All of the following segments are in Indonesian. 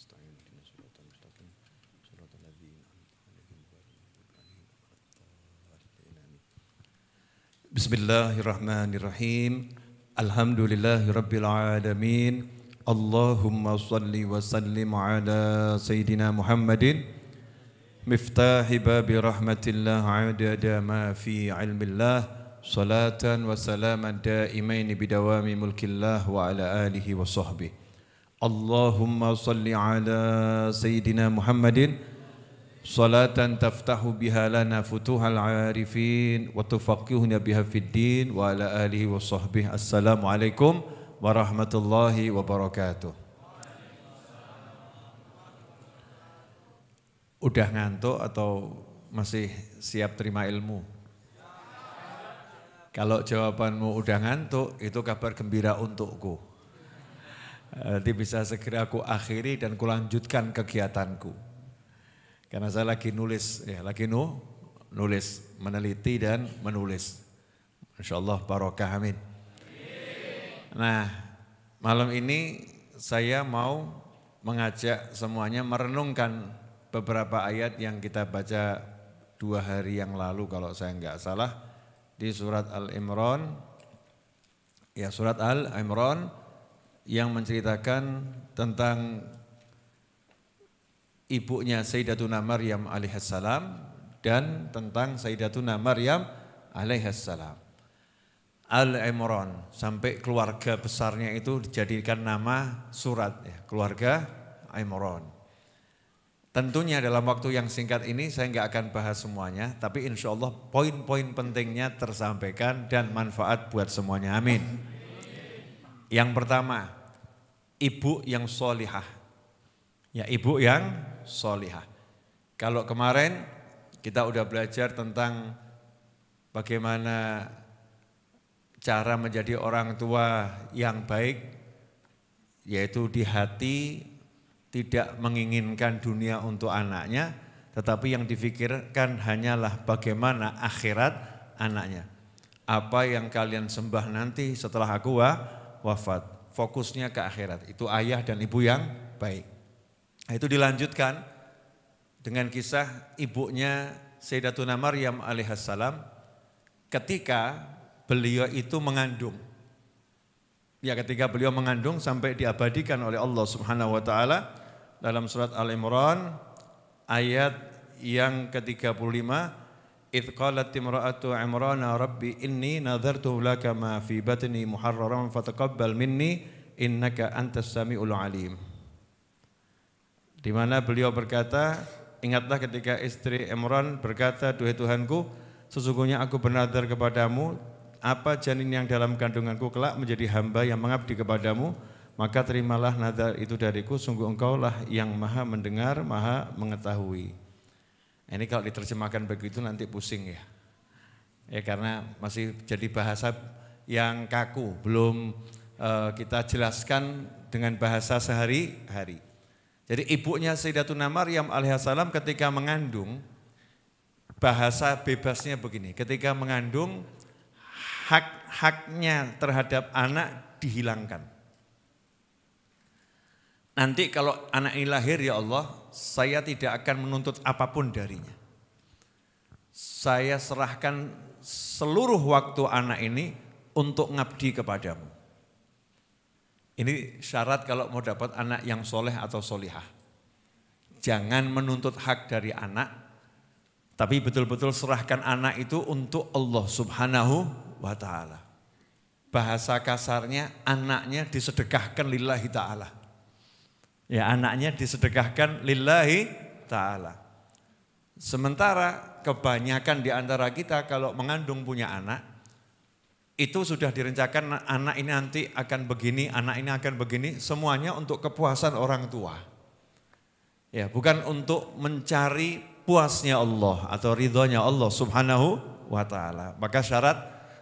ونستعين بنا صراط المستقيم صراط الذين بسم الله الرحمن الرحيم الحمد لله رب العالمين اللهم صل وسلم على سيدنا محمد مفتاح باب رحمة الله عدد ما في علم الله صلاة وسلاما دائمين بدوام ملك الله وعلى آله وصحبه Allahumma salli ala Sayyidina Muhammadin Salatan taftahu biha lana futuhal arifin Wa tufaqihunya biha fid din Wa ala alihi wa sahbihi Assalamualaikum warahmatullahi wabarakatuh Udah ngantuk atau masih siap terima ilmu? Kalau jawabanmu udah ngantuk, itu kabar gembira untukku. Nanti bisa segera aku akhiri dan kulanjutkan kegiatanku. Karena saya lagi nulis, ya lagi nu, nulis, meneliti dan menulis. Insya Allah barokah amin. Nah, malam ini saya mau mengajak semuanya merenungkan beberapa ayat yang kita baca dua hari yang lalu kalau saya nggak salah di surat Al-Imran ya surat Al-Imran yang menceritakan tentang ibunya Sayyidatuna Maryam alaihissalam dan tentang Sayyidatuna Maryam alaihissalam. Al-Imran sampai keluarga besarnya itu dijadikan nama surat ya, keluarga Imran. Tentunya dalam waktu yang singkat ini saya nggak akan bahas semuanya, tapi insya Allah poin-poin pentingnya tersampaikan dan manfaat buat semuanya. Amin. Yang pertama, ibu yang solihah. Ya ibu yang solihah. Kalau kemarin kita udah belajar tentang bagaimana cara menjadi orang tua yang baik, yaitu di hati tidak menginginkan dunia untuk anaknya, tetapi yang difikirkan hanyalah bagaimana akhirat anaknya. Apa yang kalian sembah nanti setelah aku wafat fokusnya ke akhirat. Itu ayah dan ibu yang baik. Nah, itu dilanjutkan dengan kisah ibunya Sayyidatuna Maryam alaihissalam ketika beliau itu mengandung. Ya ketika beliau mengandung sampai diabadikan oleh Allah Subhanahu wa taala dalam surat Al Imran ayat yang ke-35 إذ قالت امرأة عمران ربي إني نذرت لك ما في بطني محررا فتقبل مني innaka أنت السميع alim. dimana beliau berkata, ingatlah ketika istri Imran berkata, "Duhai Tuhanku, sesungguhnya aku bernadar kepadamu, apa janin yang dalam kandunganku kelak menjadi hamba yang mengabdi kepadamu, maka terimalah nadar itu dariku, sungguh engkaulah yang maha mendengar, maha mengetahui." Ini kalau diterjemahkan begitu nanti pusing ya. Ya karena masih jadi bahasa yang kaku, belum uh, kita jelaskan dengan bahasa sehari-hari. Jadi ibunya Sayyidatuna Maryam alaihissalam ketika mengandung, bahasa bebasnya begini, ketika mengandung hak-haknya terhadap anak dihilangkan. Nanti kalau anak ini lahir ya Allah, saya tidak akan menuntut apapun darinya. Saya serahkan seluruh waktu anak ini untuk ngabdi kepadamu. Ini syarat kalau mau dapat anak yang soleh atau solihah. Jangan menuntut hak dari anak, tapi betul-betul serahkan anak itu untuk Allah subhanahu wa ta'ala. Bahasa kasarnya anaknya disedekahkan lillahi ta'ala Ya anaknya disedekahkan lillahi ta'ala. Sementara kebanyakan di antara kita kalau mengandung punya anak, itu sudah direncakan anak ini nanti akan begini, anak ini akan begini, semuanya untuk kepuasan orang tua. Ya, bukan untuk mencari puasnya Allah atau ridhonya Allah Subhanahu wa taala. Maka syarat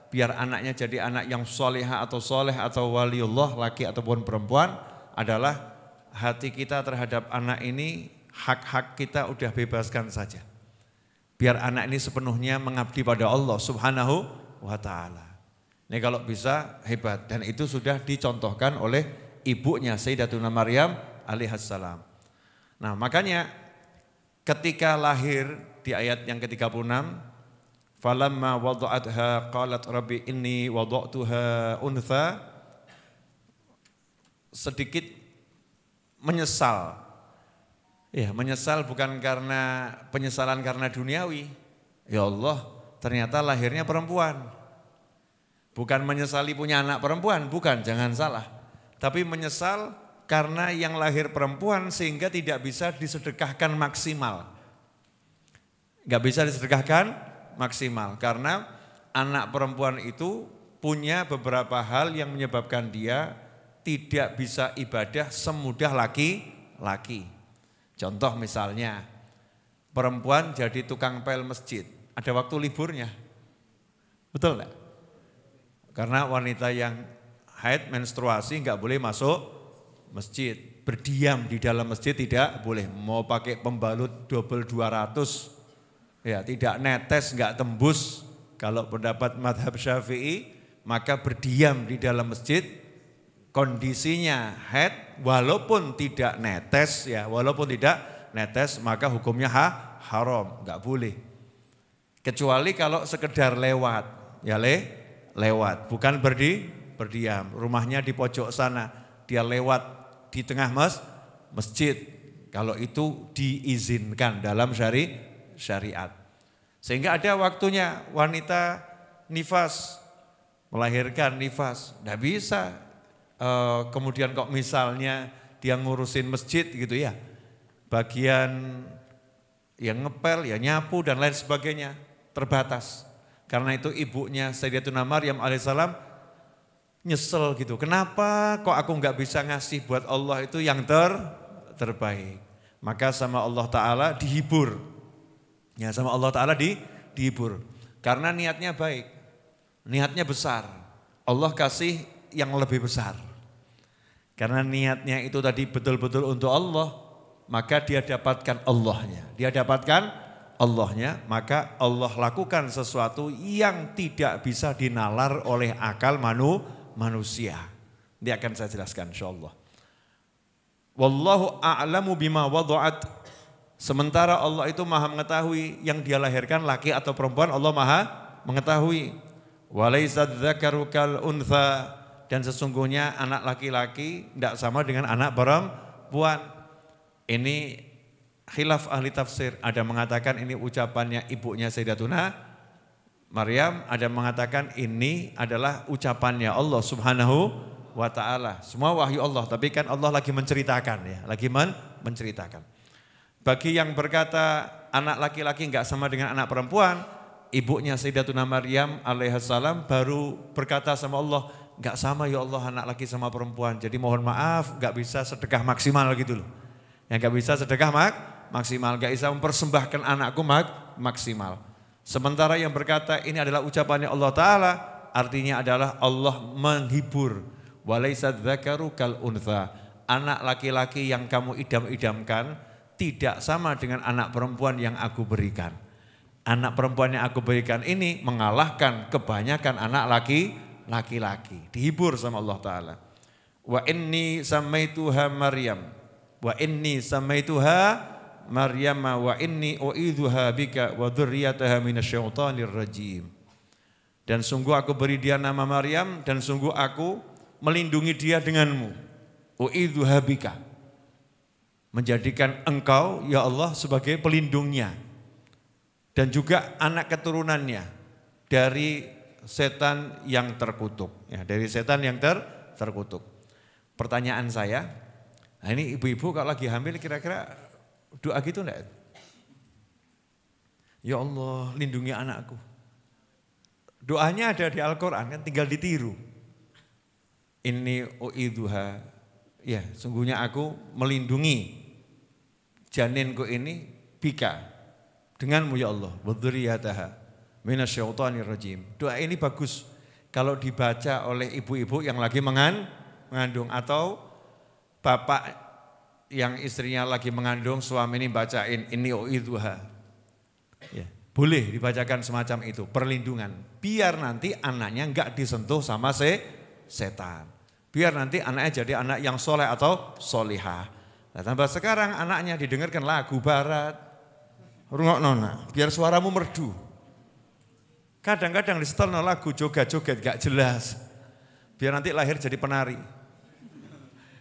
biar anaknya jadi anak yang soleha atau soleh atau waliullah laki ataupun perempuan adalah hati kita terhadap anak ini, hak-hak kita udah bebaskan saja. Biar anak ini sepenuhnya mengabdi pada Allah subhanahu wa ta'ala. Ini kalau bisa hebat. Dan itu sudah dicontohkan oleh ibunya Sayyidatuna Maryam alaihissalam. Nah makanya ketika lahir di ayat yang ke-36 Falamma wada'atha qalat rabbi inni wada'tuha untha sedikit menyesal. Ya, menyesal bukan karena penyesalan karena duniawi. Ya Allah, ternyata lahirnya perempuan. Bukan menyesali punya anak perempuan, bukan, jangan salah. Tapi menyesal karena yang lahir perempuan sehingga tidak bisa disedekahkan maksimal. Gak bisa disedekahkan maksimal karena anak perempuan itu punya beberapa hal yang menyebabkan dia tidak bisa ibadah semudah laki-laki. Contoh misalnya, perempuan jadi tukang pel masjid, ada waktu liburnya. Betul enggak? Karena wanita yang haid menstruasi nggak boleh masuk masjid. Berdiam di dalam masjid tidak boleh. Mau pakai pembalut double 200, ya tidak netes, nggak tembus. Kalau pendapat madhab syafi'i, maka berdiam di dalam masjid kondisinya head walaupun tidak netes ya, walaupun tidak netes maka hukumnya ha, haram, nggak boleh. Kecuali kalau sekedar lewat, ya le, lewat, bukan berdi, berdiam. Rumahnya di pojok sana, dia lewat di tengah mas, masjid. Kalau itu diizinkan dalam syari, syariat. Sehingga ada waktunya wanita nifas melahirkan nifas. Tidak bisa. Eh, kemudian kok misalnya dia ngurusin masjid gitu ya, bagian yang ngepel, ya nyapu dan lain sebagainya terbatas. Karena itu ibunya Sayyidatuna Maryam alaihissalam nyesel gitu. Kenapa kok aku nggak bisa ngasih buat Allah itu yang ter terbaik. Maka sama Allah Ta'ala dihibur. Ya sama Allah Ta'ala di, dihibur. Karena niatnya baik. Niatnya besar. Allah kasih yang lebih besar. Karena niatnya itu tadi betul-betul untuk Allah, maka dia dapatkan Allahnya. Dia dapatkan Allahnya, maka Allah lakukan sesuatu yang tidak bisa dinalar oleh akal manu, manusia. Ini akan saya jelaskan insya Allah. Wallahu a'lamu bima wadu'at. Sementara Allah itu maha mengetahui yang dia lahirkan laki atau perempuan Allah maha mengetahui. Walaisa dzakaru kal untha dan sesungguhnya anak laki-laki tidak -laki sama dengan anak perempuan. Ini khilaf ahli tafsir. Ada mengatakan ini ucapannya ibunya Sayyidatuna Maryam, ada mengatakan ini adalah ucapannya Allah Subhanahu wa taala. Semua wahyu Allah, tapi kan Allah lagi menceritakan ya, lagi men menceritakan. Bagi yang berkata anak laki-laki nggak sama dengan anak perempuan, ibunya Sayyidatuna Maryam alaihissalam baru berkata sama Allah, gak sama ya Allah anak laki sama perempuan. Jadi mohon maaf gak bisa sedekah maksimal gitu loh. Yang gak bisa sedekah mak maksimal, Gak bisa mempersembahkan anakku mak maksimal. Sementara yang berkata ini adalah ucapannya Allah Ta'ala artinya adalah Allah menghibur. Anak laki-laki yang kamu idam-idamkan tidak sama dengan anak perempuan yang aku berikan. Anak perempuan yang aku berikan ini mengalahkan kebanyakan anak laki laki-laki. Dihibur sama Allah Ta'ala. Wa inni samaituha Maryam. Wa inni samaituha Maryam wa inni u'idhuha bika wa dzurriyyataha minasyaitonir rajim. Dan sungguh aku beri dia nama Maryam dan sungguh aku melindungi dia denganmu. U'idhuha bika. Menjadikan engkau ya Allah sebagai pelindungnya. Dan juga anak keturunannya dari setan yang terkutuk. Ya, dari setan yang ter, terkutuk. Pertanyaan saya, nah ini ibu-ibu kalau lagi hamil kira-kira doa gitu enggak? Ya Allah lindungi anakku. Doanya ada di Al-Quran kan tinggal ditiru. Ini uiduha. Ya sungguhnya aku melindungi janinku ini bika. Denganmu ya Allah. Waduriyataha minasyaitonirrajim. Doa ini bagus kalau dibaca oleh ibu-ibu yang lagi mengan, mengandung atau bapak yang istrinya lagi mengandung suami ini bacain ini oiduha. Ya, boleh dibacakan semacam itu, perlindungan. Biar nanti anaknya enggak disentuh sama se setan. Biar nanti anaknya jadi anak yang soleh atau solihah. Nah, tambah sekarang anaknya didengarkan lagu barat. Rungok nona, biar suaramu merdu. Kadang-kadang di disetelno lagu joget-joget gak jelas. Biar nanti lahir jadi penari.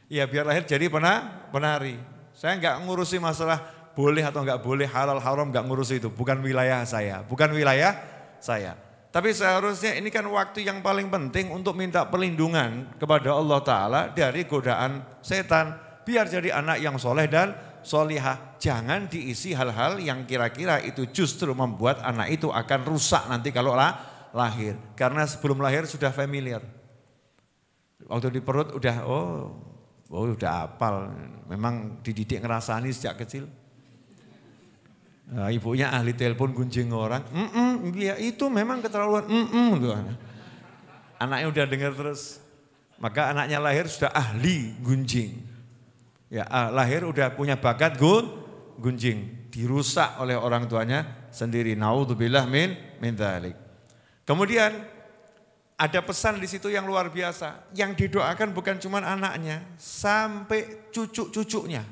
Iya biar lahir jadi pena, penari. Saya nggak ngurusi masalah boleh atau nggak boleh halal haram nggak ngurusi itu. Bukan wilayah saya, bukan wilayah saya. Tapi seharusnya ini kan waktu yang paling penting untuk minta perlindungan kepada Allah Ta'ala dari godaan setan. Biar jadi anak yang soleh dan solihah. Jangan diisi hal-hal yang kira-kira itu justru membuat anak itu akan rusak nanti kalau lah, lahir. Karena sebelum lahir sudah familiar. Waktu di perut udah oh, oh udah apal. Memang dididik ngerasani sejak kecil. Nah, ibunya ahli telepon gunjing orang. Mm -mm, ya itu memang keterlaluan. Mm -mm, tuh. Gitu. Anaknya udah dengar terus. Maka anaknya lahir sudah ahli gunjing. Ya, ah, lahir udah punya bakat gun, gunjing, dirusak oleh orang tuanya sendiri. Naudzubillah min min dhalik. Kemudian ada pesan di situ yang luar biasa. Yang didoakan bukan cuma anaknya, sampai cucu-cucunya.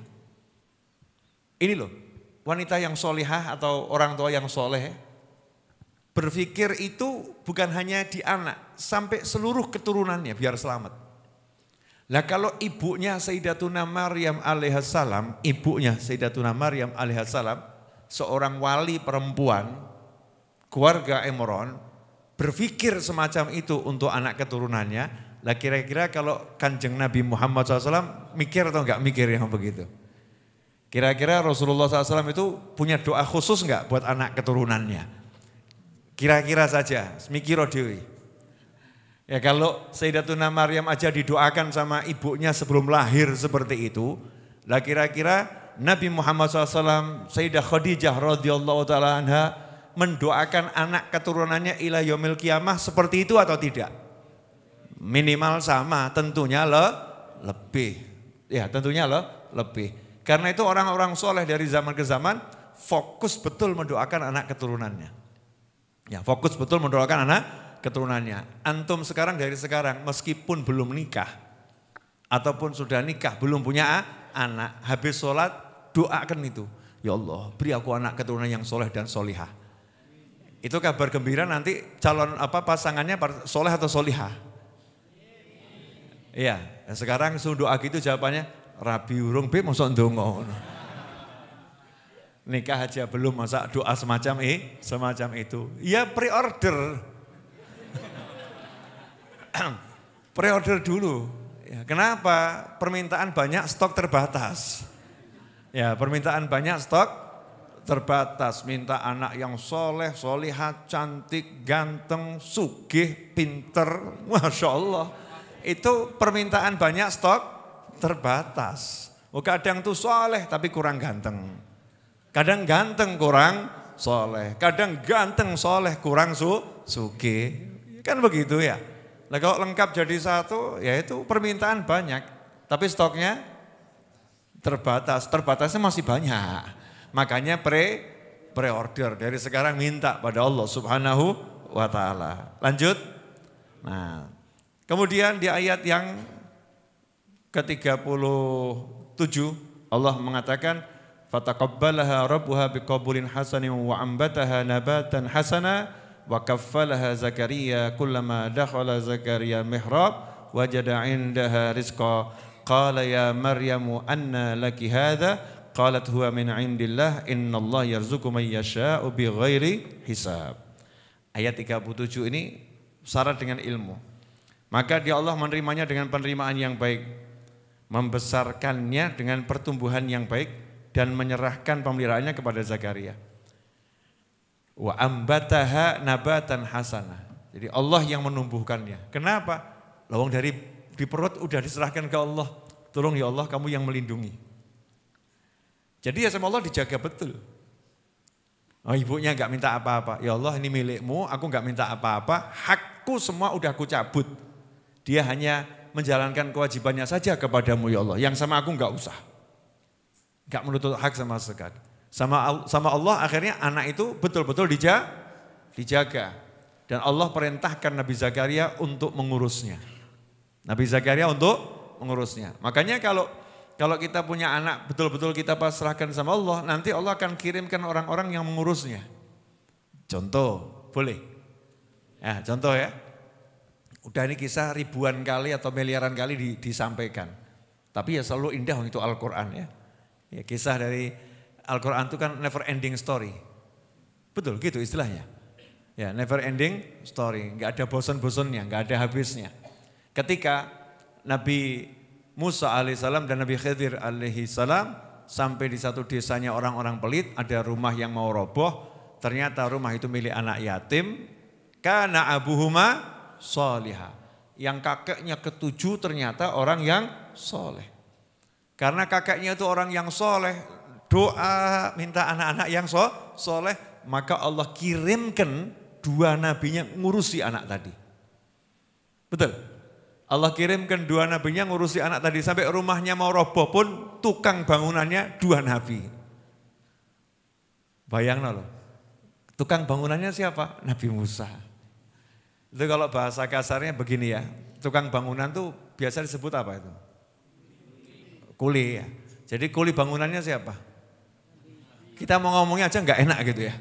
Ini loh, wanita yang solehah atau orang tua yang soleh, berpikir itu bukan hanya di anak, sampai seluruh keturunannya biar selamat. Lah kalau ibunya Sayyidatuna Maryam alaihissalam, ibunya Sayyidatuna Maryam alaihissalam, seorang wali perempuan, keluarga Emron, berpikir semacam itu untuk anak keturunannya, lah kira-kira kalau kanjeng Nabi Muhammad SAW mikir atau enggak mikir yang begitu? Kira-kira Rasulullah SAW itu punya doa khusus enggak buat anak keturunannya? Kira-kira saja, mikir dewi. Ya kalau Sayyidatuna Maryam aja didoakan sama ibunya sebelum lahir seperti itu, lah kira-kira Nabi Muhammad SAW, Sayyidah Khadijah radhiyallahu taala anha mendoakan anak keturunannya ila yomil kiamah seperti itu atau tidak? Minimal sama, tentunya le, lebih. Ya, tentunya le, lebih. Karena itu orang-orang soleh dari zaman ke zaman fokus betul mendoakan anak keturunannya. Ya, fokus betul mendoakan anak keturunannya. Antum sekarang dari sekarang meskipun belum nikah ataupun sudah nikah belum punya anak, habis sholat doakan itu. Ya Allah beri aku anak keturunan yang soleh dan solihah. Itu kabar gembira nanti calon apa pasangannya soleh atau solihah. Iya, sekarang suruh doa gitu jawabannya rabi urung be mosok ndonga nikah aja belum masa doa semacam eh semacam itu. Ya pre-order. Pre-order dulu. Ya, kenapa? Permintaan banyak, stok terbatas. Ya, permintaan banyak, stok terbatas. Minta anak yang soleh, solihah, cantik, ganteng, sugih, pinter. Masya Allah. Itu permintaan banyak, stok terbatas. Oh kadang tuh soleh tapi kurang ganteng. Kadang ganteng kurang soleh. Kadang ganteng soleh kurang su suki. Kan begitu ya. Nah kalau lengkap jadi satu, ya itu permintaan banyak. Tapi stoknya terbatas. Terbatasnya masih banyak. Makanya pre pre-order dari sekarang minta pada Allah Subhanahu wa taala. Lanjut. Nah, kemudian di ayat yang ke-37 Allah mengatakan fataqabbalaha rabbuha biqabulin hasanin wa ambataha nabatan hasana wa kaffalaha Zakaria kullama dakhala Zakaria mihrab wajada indaha rizqa qala ya Maryamu anna laki hadha qalat huwa min indillah innallaha yarzuqu man yasha'u bighairi hisab ayat 37 ini syarat dengan ilmu maka dia Allah menerimanya dengan penerimaan yang baik membesarkannya dengan pertumbuhan yang baik dan menyerahkan pemeliharaannya kepada Zakaria Wa ambataha nabatan hasanah. Jadi Allah yang menumbuhkannya. Kenapa? Lawang dari di perut udah diserahkan ke Allah. Tolong ya Allah kamu yang melindungi. Jadi ya sama Allah dijaga betul. Oh ibunya nggak minta apa-apa. Ya Allah ini milikmu, aku nggak minta apa-apa. Hakku semua udah aku cabut. Dia hanya menjalankan kewajibannya saja kepadamu ya Allah. Yang sama aku nggak usah. Nggak menuntut hak sama sekali sama sama Allah akhirnya anak itu betul-betul dijaga, Dan Allah perintahkan Nabi Zakaria untuk mengurusnya. Nabi Zakaria untuk mengurusnya. Makanya kalau kalau kita punya anak betul-betul kita pasrahkan sama Allah, nanti Allah akan kirimkan orang-orang yang mengurusnya. Contoh, boleh. Ya, contoh ya. Udah ini kisah ribuan kali atau miliaran kali disampaikan. Tapi ya selalu indah itu Al-Quran ya. ya. Kisah dari Al-Quran itu kan never ending story. Betul gitu istilahnya. Ya, never ending story, nggak ada bosan-bosannya, nggak ada habisnya. Ketika Nabi Musa alaihissalam dan Nabi Khidir alaihissalam sampai di satu desanya orang-orang pelit, ada rumah yang mau roboh, ternyata rumah itu milik anak yatim, karena Abu Huma soliha. Yang kakeknya ketujuh ternyata orang yang soleh. Karena kakeknya itu orang yang soleh, doa, minta anak-anak yang so, soleh, maka Allah kirimkan dua nabinya ngurusi anak tadi. Betul? Allah kirimkan dua nabinya ngurusi anak tadi sampai rumahnya mau roboh pun tukang bangunannya dua nabi. bayang loh. Tukang bangunannya siapa? Nabi Musa. Itu kalau bahasa kasarnya begini ya. Tukang bangunan tuh biasa disebut apa itu? Kuli ya. Jadi kuli bangunannya siapa? Kita mau ngomongnya aja nggak enak gitu ya.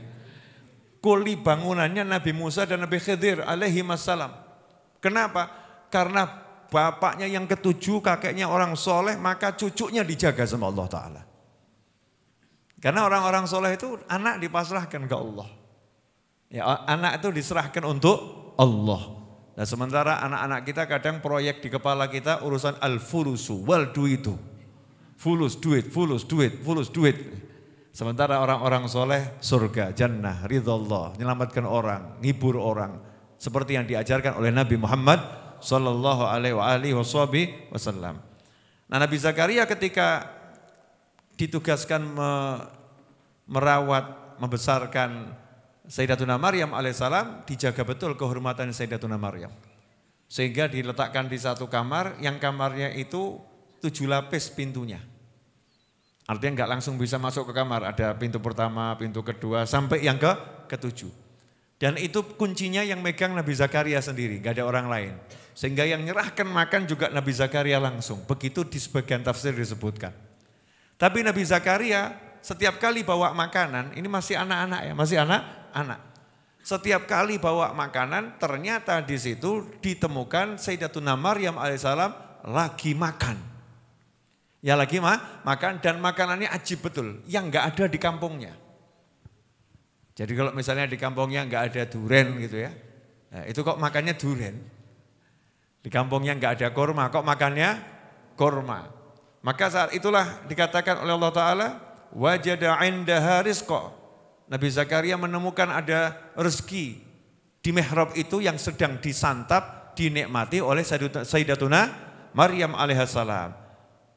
Kuli bangunannya Nabi Musa dan Nabi Khidir alaihi masalam. Kenapa? Karena bapaknya yang ketujuh, kakeknya orang soleh, maka cucunya dijaga sama Allah Ta'ala. Karena orang-orang soleh itu anak dipasrahkan ke Allah. Ya, anak itu diserahkan untuk Allah. Nah sementara anak-anak kita kadang proyek di kepala kita urusan al-fulusu wal duitu. Fulus duit, fulus duit, fulus duit. Sementara orang-orang soleh surga, jannah, ridho Allah, menyelamatkan orang, ngibur orang. Seperti yang diajarkan oleh Nabi Muhammad Sallallahu Nah Nabi Zakaria ketika ditugaskan merawat, membesarkan Sayyidatuna Maryam alaihissalam dijaga betul kehormatan Sayyidatuna Maryam. Sehingga diletakkan di satu kamar, yang kamarnya itu tujuh lapis pintunya Artinya nggak langsung bisa masuk ke kamar, ada pintu pertama, pintu kedua, sampai yang ke ketujuh. Dan itu kuncinya yang megang Nabi Zakaria sendiri, nggak ada orang lain. Sehingga yang nyerahkan makan juga Nabi Zakaria langsung. Begitu di sebagian tafsir disebutkan. Tapi Nabi Zakaria setiap kali bawa makanan, ini masih anak-anak ya, masih anak-anak. Setiap kali bawa makanan, ternyata di situ ditemukan Sayyidatuna Maryam alaihissalam lagi makan. Ya lagi mah makan dan makanannya ajib betul yang nggak ada di kampungnya. Jadi kalau misalnya di kampungnya nggak ada duren gitu ya, nah, itu kok makannya duren. Di kampungnya nggak ada korma, kok makannya korma. Maka saat itulah dikatakan oleh Allah Taala wajah wajada indaha kok Nabi Zakaria menemukan ada rezeki di mihrab itu yang sedang disantap, dinikmati oleh Sayyidatuna Maryam alaihissalam.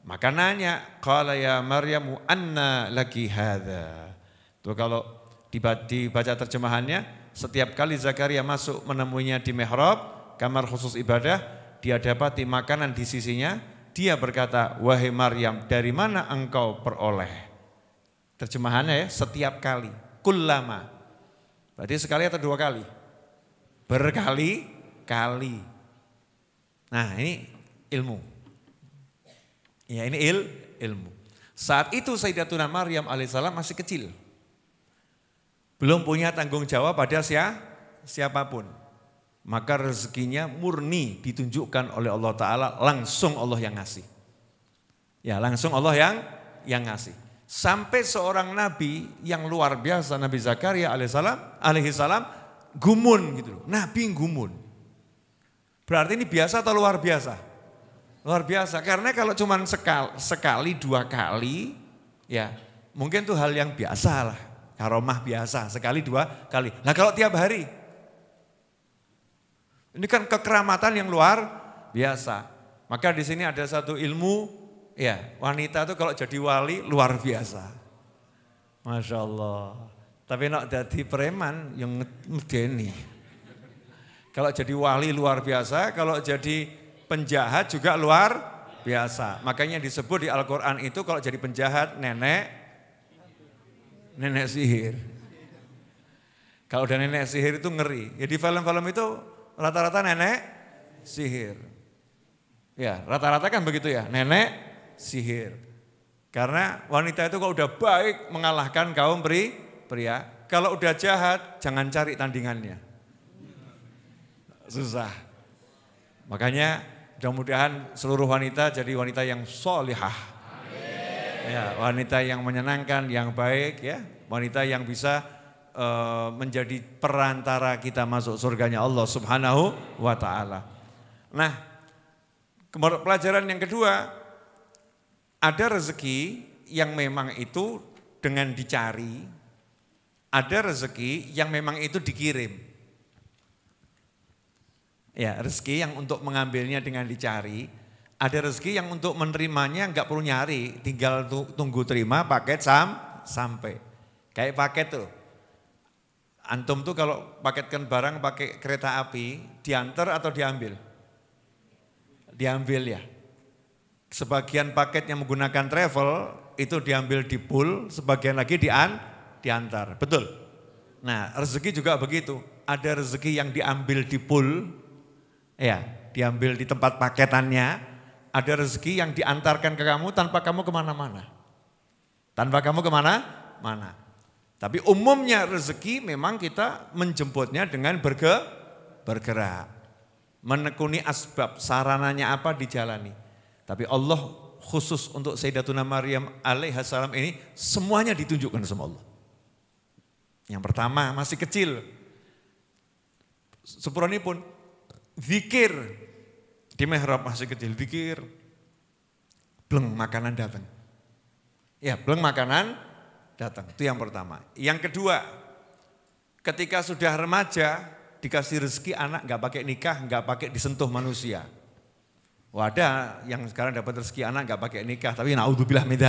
Maka nanya, qala ya Maryamu anna lagi hada. Tuh kalau dibaca terjemahannya, setiap kali Zakaria masuk menemuinya di mihrab, kamar khusus ibadah, dia dapati makanan di sisinya, dia berkata, wahai Maryam, dari mana engkau peroleh? Terjemahannya ya, setiap kali, kullama. Berarti sekali atau dua kali? Berkali-kali. Nah ini ilmu. Ya ini il, ilmu. Saat itu Sayyidatuna Maryam alaihissalam masih kecil. Belum punya tanggung jawab pada siapa siapapun. Maka rezekinya murni ditunjukkan oleh Allah Ta'ala langsung Allah yang ngasih. Ya langsung Allah yang yang ngasih. Sampai seorang nabi yang luar biasa Nabi Zakaria alaihissalam alaihissalam gumun gitu loh. Nabi gumun. Berarti ini biasa atau luar biasa? Luar biasa, karena kalau cuma sekali, sekali dua kali, ya mungkin itu hal yang biasa lah. Karomah biasa, sekali dua kali. Nah kalau tiap hari, ini kan kekeramatan yang luar biasa. Maka di sini ada satu ilmu, ya wanita itu kalau jadi wali luar biasa. Masya Allah. Tapi nak jadi preman yang medeni. Kalau jadi wali luar biasa, kalau jadi penjahat juga luar biasa. Makanya disebut di Al-Quran itu kalau jadi penjahat nenek, nenek sihir. Kalau udah nenek sihir itu ngeri. Ya di film-film itu rata-rata nenek sihir. Ya rata-rata kan begitu ya, nenek sihir. Karena wanita itu kalau udah baik mengalahkan kaum pri, pria. Kalau udah jahat jangan cari tandingannya. Susah. Makanya Mudah-mudahan seluruh wanita jadi wanita yang solihah. Amin. Ya, wanita yang menyenangkan, yang baik ya. Wanita yang bisa uh, menjadi perantara kita masuk surganya Allah subhanahu wa ta'ala. Nah, pelajaran yang kedua, ada rezeki yang memang itu dengan dicari, ada rezeki yang memang itu dikirim. Ya, rezeki yang untuk mengambilnya dengan dicari, ada rezeki yang untuk menerimanya nggak perlu nyari, tinggal tunggu terima paket sam sampai. Kayak paket tuh. Antum tuh kalau paketkan barang pakai kereta api, diantar atau diambil? Diambil ya. Sebagian paket yang menggunakan travel itu diambil di pool, sebagian lagi dian, diantar. Betul? Nah rezeki juga begitu. Ada rezeki yang diambil di pool, Ya, diambil di tempat paketannya, ada rezeki yang diantarkan ke kamu tanpa kamu kemana-mana. Tanpa kamu kemana? Mana. Tapi umumnya rezeki memang kita menjemputnya dengan berge, bergerak. Menekuni asbab, sarananya apa dijalani. Tapi Allah khusus untuk Sayyidatuna Maryam alaihissalam ini semuanya ditunjukkan sama Allah. Yang pertama masih kecil. sepuluh ini pun zikir di mihrab masih kecil, zikir. Bleng makanan datang. Ya, bleng makanan datang. Itu yang pertama. Yang kedua, ketika sudah remaja dikasih rezeki anak nggak pakai nikah, nggak pakai disentuh manusia. wadah yang sekarang dapat rezeki anak nggak pakai nikah, tapi naudzubillah min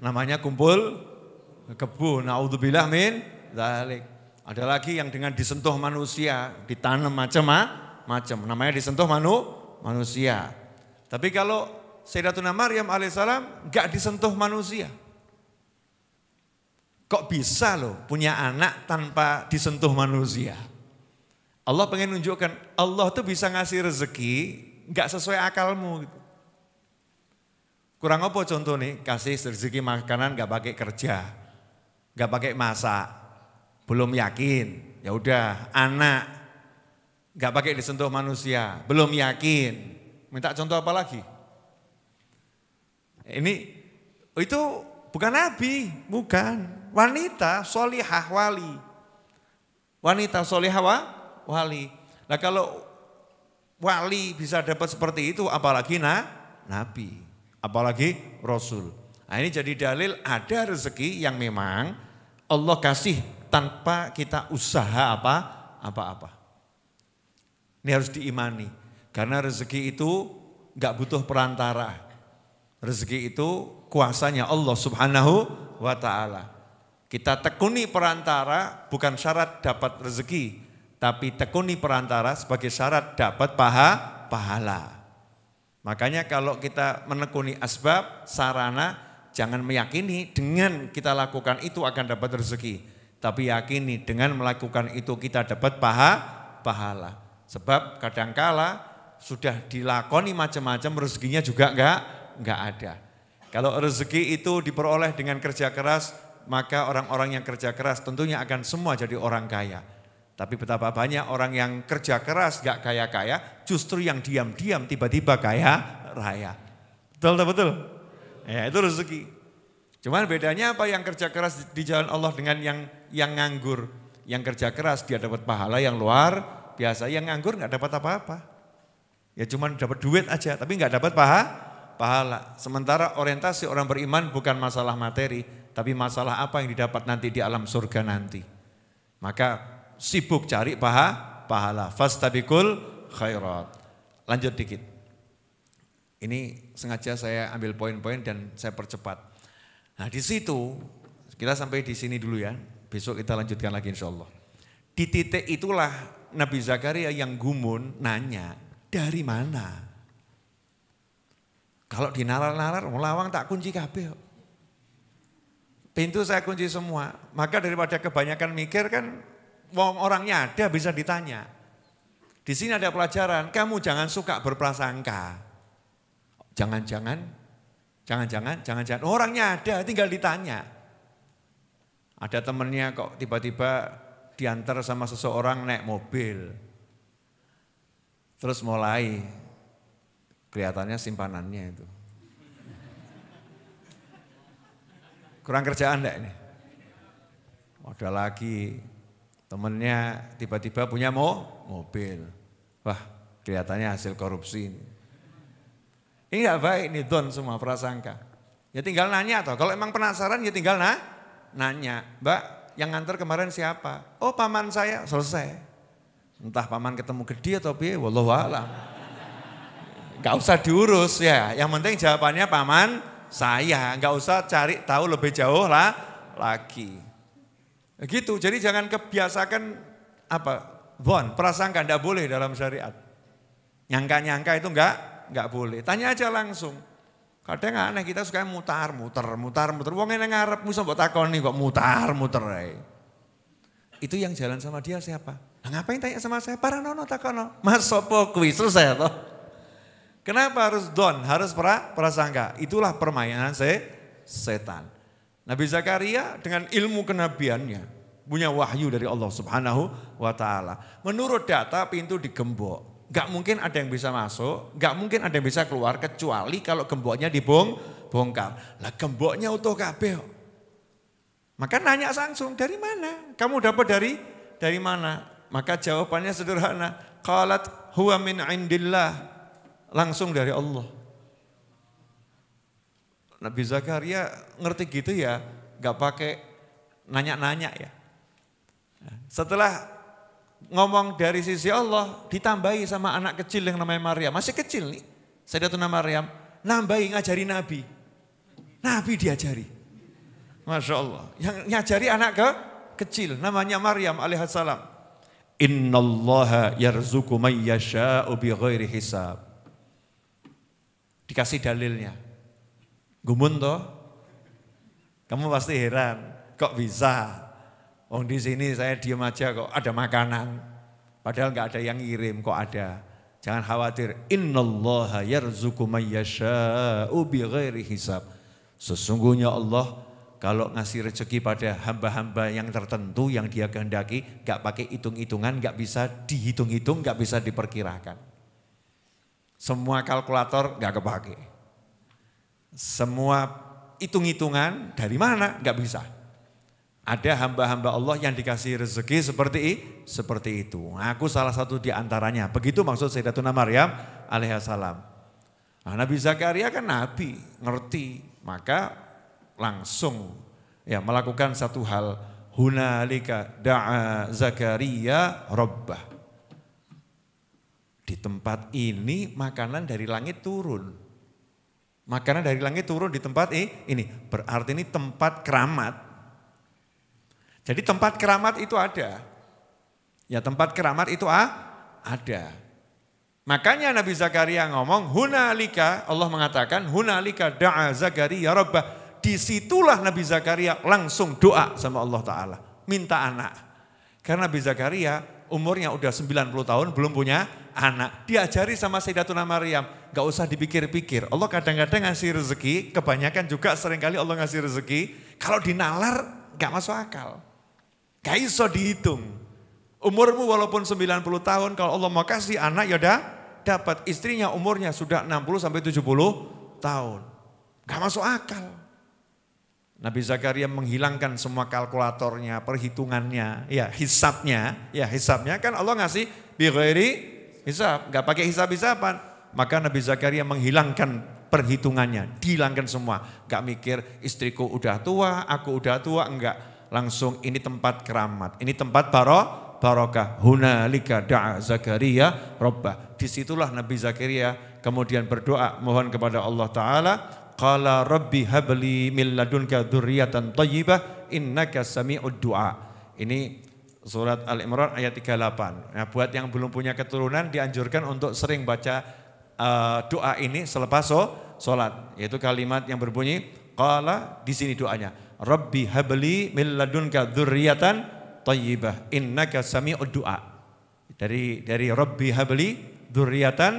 Namanya kumpul kebun naudzubillah min dalik. Ada lagi yang dengan disentuh manusia, ditanam macam-macam. Namanya disentuh manu, manusia. Tapi kalau Sayyidatuna Maryam alaihissalam gak disentuh manusia. Kok bisa loh punya anak tanpa disentuh manusia? Allah pengen nunjukkan Allah tuh bisa ngasih rezeki gak sesuai akalmu gitu. Kurang apa contoh nih kasih rezeki makanan gak pakai kerja, gak pakai masak, belum yakin, ya udah anak nggak pakai disentuh manusia, belum yakin. Minta contoh apa lagi? Ini itu bukan nabi, bukan wanita solihah wali. Wanita solihah wali. Nah kalau wali bisa dapat seperti itu apalagi nah, nabi, apalagi rasul. Nah ini jadi dalil ada rezeki yang memang Allah kasih tanpa kita usaha apa apa-apa. Ini harus diimani karena rezeki itu nggak butuh perantara. Rezeki itu kuasanya Allah Subhanahu wa taala. Kita tekuni perantara bukan syarat dapat rezeki, tapi tekuni perantara sebagai syarat dapat paha pahala. Makanya kalau kita menekuni asbab, sarana, jangan meyakini dengan kita lakukan itu akan dapat rezeki tapi yakini dengan melakukan itu kita dapat paha, pahala. Sebab kadangkala sudah dilakoni macam-macam rezekinya juga enggak enggak ada. Kalau rezeki itu diperoleh dengan kerja keras, maka orang-orang yang kerja keras tentunya akan semua jadi orang kaya. Tapi betapa banyak orang yang kerja keras enggak kaya-kaya, justru yang diam-diam tiba-tiba kaya raya. Betul, betul? Ya itu rezeki. Cuman bedanya apa yang kerja keras di jalan Allah dengan yang yang nganggur. Yang kerja keras dia dapat pahala yang luar biasa, yang nganggur nggak dapat apa-apa. Ya cuman dapat duit aja, tapi nggak dapat paha, pahala. Sementara orientasi orang beriman bukan masalah materi, tapi masalah apa yang didapat nanti di alam surga nanti. Maka sibuk cari paha, pahala. Fastabikul khairat. Lanjut dikit. Ini sengaja saya ambil poin-poin dan saya percepat. Nah di situ, kita sampai di sini dulu ya. Besok kita lanjutkan lagi insya Allah. Di titik itulah Nabi Zakaria yang gumun nanya, dari mana? Kalau di nalar melawang tak kunci kabel. Pintu saya kunci semua. Maka daripada kebanyakan mikir kan wong orangnya ada bisa ditanya. Di sini ada pelajaran, kamu jangan suka berprasangka. Jangan-jangan Jangan-jangan, jangan-jangan oh, orangnya ada, tinggal ditanya. Ada temennya kok tiba-tiba diantar sama seseorang naik mobil. Terus mulai kelihatannya simpanannya itu. Kurang kerjaan enggak ini? Ada lagi temennya tiba-tiba punya mo, mobil. Wah kelihatannya hasil korupsi ini. Ini nggak baik nih don semua prasangka. Ya tinggal nanya toh. Kalau emang penasaran ya tinggal nah, nanya. Mbak yang nganter kemarin siapa? Oh paman saya selesai. Entah paman ketemu gede atau biaya. wallahu alam. Gak usah diurus ya. Yang penting jawabannya paman saya. Gak usah cari tahu lebih jauh lah lagi. Gitu. Jadi jangan kebiasakan apa? Bon, prasangka ndak boleh dalam syariat. Nyangka-nyangka itu enggak nggak boleh. Tanya aja langsung. Kadang aneh kita suka mutar, mutar mutar, muter. Wong yang ngarep musuh buat takon nih kok mutar, muter. Eh. Itu yang jalan sama dia siapa? Nah, ngapain tanya sama saya? Para nono takono. Mas sopo kuis selesai loh ya Kenapa harus don? Harus pra, prasangka. Itulah permainan se, setan. Nabi Zakaria dengan ilmu kenabiannya punya wahyu dari Allah Subhanahu wa taala. Menurut data pintu digembok. Gak mungkin ada yang bisa masuk, gak mungkin ada yang bisa keluar kecuali kalau gemboknya dibong bongkar. Lah gemboknya utuh kabeh. Maka nanya langsung dari mana? Kamu dapat dari dari mana? Maka jawabannya sederhana. Qalat huwa min indillah. Langsung dari Allah. Nabi Zakaria ngerti gitu ya, gak pakai nanya-nanya ya. Nah, setelah ngomong dari sisi Allah ditambahi sama anak kecil yang namanya Maria Masih kecil nih. saya nama Maryam nambahi ngajari Nabi. Nabi diajari. Masya Allah. Yang ngajari anak ke kecil namanya Maryam alaihissalam. Allah yarzuku man yasha'u bi ghairi hisab. Dikasih dalilnya. Gumun toh? Kamu pasti heran, kok bisa? Oh di sini saya diem aja kok ada makanan. Padahal nggak ada yang ngirim kok ada. Jangan khawatir. Innallaha yarzuku ubi bighairi hisab. Sesungguhnya Allah kalau ngasih rezeki pada hamba-hamba yang tertentu yang dia kehendaki, nggak pakai hitung-hitungan, nggak bisa dihitung-hitung, nggak bisa diperkirakan. Semua kalkulator nggak kepake. Semua hitung-hitungan dari mana nggak bisa. Ada hamba-hamba Allah yang dikasih rezeki seperti seperti itu. Aku salah satu di antaranya. Begitu maksud Sayyidatuna Maryam alaihissalam. Nah, Nabi Zakaria kan nabi, ngerti. Maka langsung ya melakukan satu hal hunalika da'a Zakaria rabbah. Di tempat ini makanan dari langit turun makanan dari langit turun di tempat ini. Berarti ini tempat keramat. Jadi tempat keramat itu ada. Ya tempat keramat itu ah, ada. Makanya Nabi Zakaria ngomong, hunalika, Allah mengatakan, hunalika da'a Zakaria Rabbah. Disitulah Nabi Zakaria langsung doa sama Allah Ta'ala. Minta anak. Karena Nabi Zakaria umurnya udah 90 tahun, belum punya anak. Diajari sama Sayyidatuna Maryam, gak usah dipikir-pikir. Allah kadang-kadang ngasih rezeki, kebanyakan juga seringkali Allah ngasih rezeki. Kalau dinalar, gak masuk akal. Gak iso dihitung. Umurmu walaupun 90 tahun, kalau Allah mau kasih anak ya udah dapat. Istrinya umurnya sudah 60 sampai 70 tahun. Gak masuk akal. Nabi Zakaria menghilangkan semua kalkulatornya, perhitungannya, ya hisapnya, ya hisapnya kan Allah ngasih bighairi hisap, nggak pakai hisap-hisapan. Maka Nabi Zakaria menghilangkan perhitungannya, dihilangkan semua. Gak mikir istriku udah tua, aku udah tua, enggak langsung ini tempat keramat, ini tempat baro barokah. Huna Hunalika da'a Zakaria robbah. Disitulah Nabi Zakaria kemudian berdoa mohon kepada Allah Ta'ala. Qala rabbi habli min ladunka dzurriatan tayyibah innaka sami'ud du'a. Ini surat Al-Imran ayat 38. Nah, buat yang belum punya keturunan dianjurkan untuk sering baca uh, doa ini selepas solat sholat. Yaitu kalimat yang berbunyi qala di sini doanya Rabbi habli min ladunka dzurriatan thayyibah innaka sami'ud du'a. Dari dari Rabbi habli dzurriatan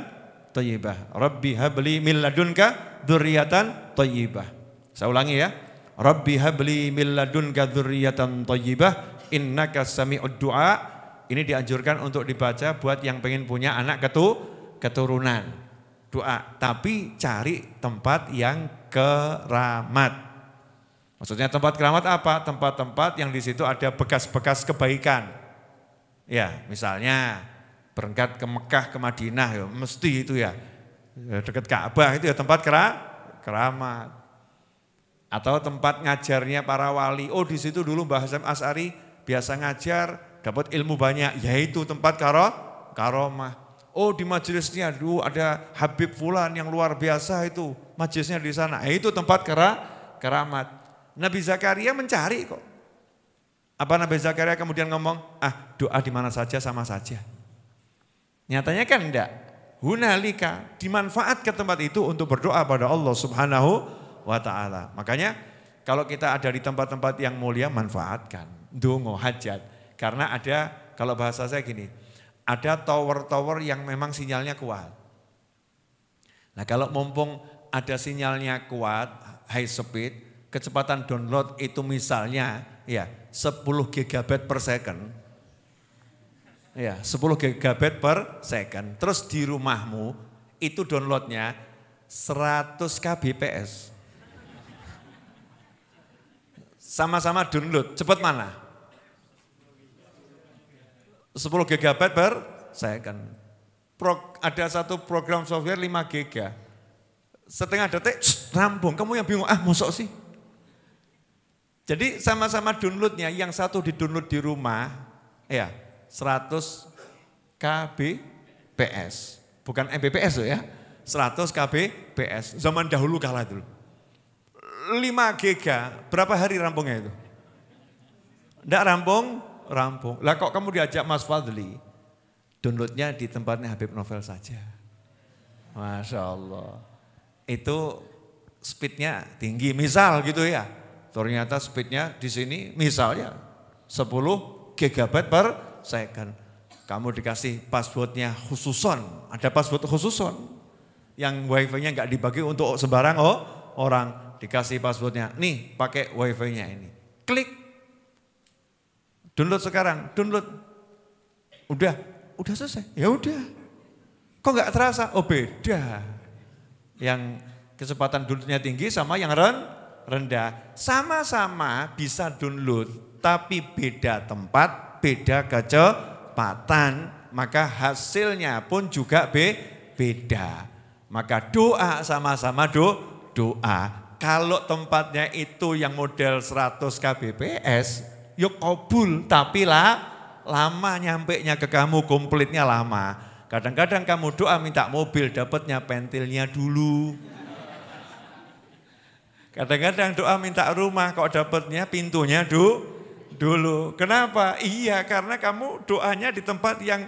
thayyibah. Rabbi habli min ladunka dzurriatan thayyibah. Saya ulangi ya. Rabbi habli min ladunka dzurriatan thayyibah innaka sami'ud du'a. Ini dianjurkan untuk dibaca buat yang pengen punya anak ketu, keturunan. Doa, tapi cari tempat yang keramat Maksudnya tempat keramat apa? Tempat-tempat yang di situ ada bekas-bekas kebaikan. Ya, misalnya berangkat ke Mekah, ke Madinah, ya, mesti itu ya. ya Dekat Ka'bah itu ya tempat kera, keramat. Atau tempat ngajarnya para wali. Oh, di situ dulu Mbah Hasan Asari biasa ngajar, dapat ilmu banyak, yaitu tempat karo, karomah. Oh di majelisnya dulu ada Habib Fulan yang luar biasa itu. Majelisnya di sana. yaitu tempat kera, keramat. Nabi Zakaria mencari kok. Apa Nabi Zakaria kemudian ngomong, ah doa di mana saja sama saja. Nyatanya kan enggak. Hunalika dimanfaat ke tempat itu untuk berdoa pada Allah subhanahu wa ta'ala. Makanya kalau kita ada di tempat-tempat yang mulia manfaatkan. Dungo, hajat. Karena ada, kalau bahasa saya gini, ada tower-tower yang memang sinyalnya kuat. Nah kalau mumpung ada sinyalnya kuat, high speed, kecepatan download itu misalnya ya 10 GB per second. Ya, 10 GB per second. Terus di rumahmu itu downloadnya 100 kbps. Sama-sama download, cepat mana? 10 GB per second. Pro, ada satu program software 5 GB. Setengah detik, rambung. Kamu yang bingung, ah mosok sih? Jadi sama-sama downloadnya, yang satu di download di rumah, ya 100 kbps, bukan mbps loh ya, 100 kbps. Zaman dahulu kalah dulu. 5 giga, berapa hari rampungnya itu? Tidak rampung, rampung. Lah kok kamu diajak Mas Fadli? Downloadnya di tempatnya Habib Novel saja. Masya Allah. Itu speednya tinggi, misal gitu ya ternyata speednya di sini misalnya 10 GB per second. Kamu dikasih passwordnya khususon, ada password khususon yang wifi-nya nggak dibagi untuk sembarang oh, orang. Dikasih passwordnya, nih pakai wifi-nya ini. Klik, download sekarang, download. Udah, udah selesai, ya udah. Kok nggak terasa? Oh beda. Yang kecepatan downloadnya tinggi sama yang run rendah sama-sama bisa download tapi beda tempat, beda kecepatan, maka hasilnya pun juga be beda. Maka doa sama-sama do doa. Kalau tempatnya itu yang model 100 kbps, yuk kabul tapi lah lama nyampe nya ke kamu komplitnya lama. Kadang-kadang kamu doa minta mobil dapatnya pentilnya dulu. Kadang-kadang doa minta rumah kok dapatnya pintunya du, dulu. Kenapa? Iya karena kamu doanya di tempat yang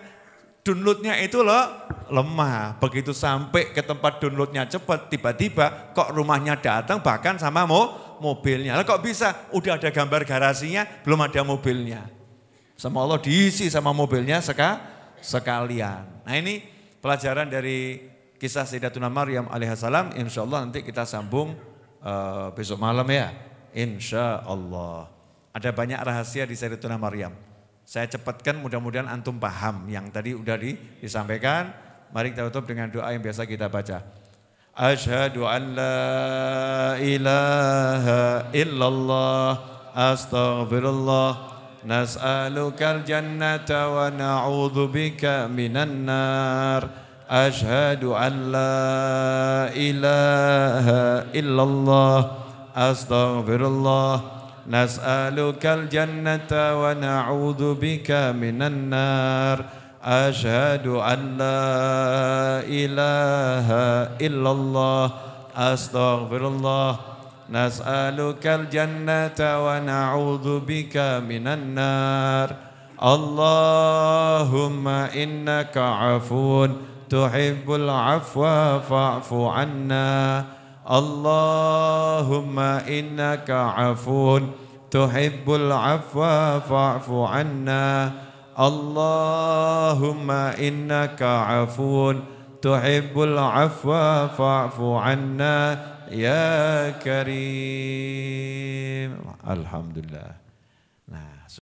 downloadnya itu loh lemah. Begitu sampai ke tempat downloadnya cepat, tiba-tiba kok rumahnya datang bahkan sama mo, mobilnya. Lah kok bisa? Udah ada gambar garasinya, belum ada mobilnya. Sama Allah diisi sama mobilnya seka, sekalian. Nah ini pelajaran dari kisah Sayyidatuna Maryam alaihissalam. Insya Allah nanti kita sambung Eh, besok malam ya. Insya Allah. Ada banyak rahasia di Sayyidatuna Maryam. Saya cepatkan mudah-mudahan antum paham yang tadi udah di, disampaikan. Mari kita tutup dengan doa yang biasa kita baca. Ashadu an la ilaha illallah astaghfirullah jannata wa ونعوذ بك من nar أشهد أن لا إله إلا الله أستغفر الله نسألك الجنة ونعوذ بك من النار أشهد أن لا إله إلا الله أستغفر الله نسألك الجنة ونعوذ بك من النار اللهم إنك عفو تحب العفو فاعف عنا اللهم إنك عفو تحب العفو فاعف عنا اللهم إنك عفو تحب العفو فاعف عنا يا كريم الحمد لله